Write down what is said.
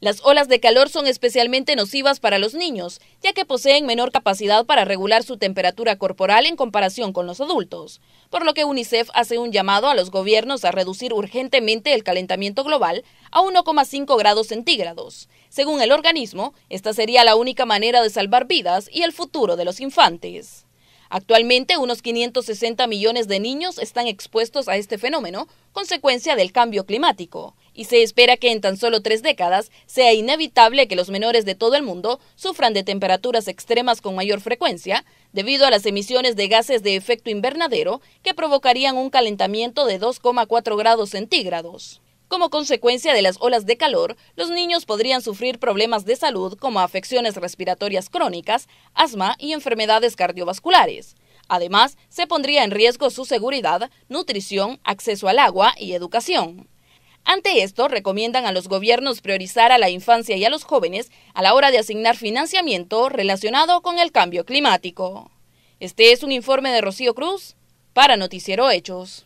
Las olas de calor son especialmente nocivas para los niños, ya que poseen menor capacidad para regular su temperatura corporal en comparación con los adultos, por lo que UNICEF hace un llamado a los gobiernos a reducir urgentemente el calentamiento global a 1,5 grados centígrados. Según el organismo, esta sería la única manera de salvar vidas y el futuro de los infantes. Actualmente, unos 560 millones de niños están expuestos a este fenómeno, consecuencia del cambio climático, y se espera que en tan solo tres décadas sea inevitable que los menores de todo el mundo sufran de temperaturas extremas con mayor frecuencia, debido a las emisiones de gases de efecto invernadero que provocarían un calentamiento de 2,4 grados centígrados. Como consecuencia de las olas de calor, los niños podrían sufrir problemas de salud como afecciones respiratorias crónicas, asma y enfermedades cardiovasculares. Además, se pondría en riesgo su seguridad, nutrición, acceso al agua y educación. Ante esto, recomiendan a los gobiernos priorizar a la infancia y a los jóvenes a la hora de asignar financiamiento relacionado con el cambio climático. Este es un informe de Rocío Cruz para Noticiero Hechos.